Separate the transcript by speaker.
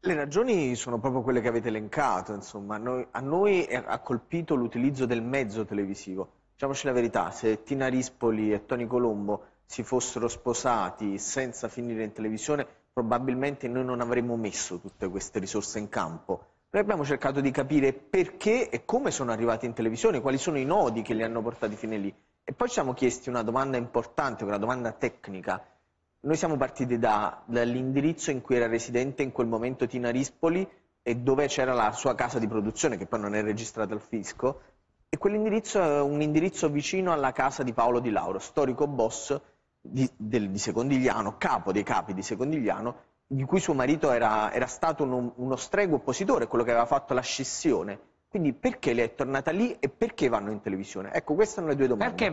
Speaker 1: Le ragioni sono proprio quelle che avete elencato, insomma, noi, a noi ha colpito l'utilizzo del mezzo televisivo. Diciamoci la verità, se Tina Rispoli e Tony Colombo si fossero sposati senza finire in televisione, probabilmente noi non avremmo messo tutte queste risorse in campo. Noi abbiamo cercato di capire perché e come sono arrivati in televisione, quali sono i nodi che li hanno portati fino lì. E poi ci siamo chiesti una domanda importante, una domanda tecnica, noi siamo partiti da, dall'indirizzo in cui era residente in quel momento Tina Rispoli e dove c'era la sua casa di produzione, che poi non è registrata al fisco, e quell'indirizzo è un indirizzo vicino alla casa di Paolo Di Lauro, storico boss di, del, di Secondigliano, capo dei capi di Secondigliano, di cui suo marito era, era stato uno, uno strego oppositore, quello che aveva fatto la scissione. Quindi perché lei è tornata lì e perché vanno in televisione? Ecco, queste sono le due domande.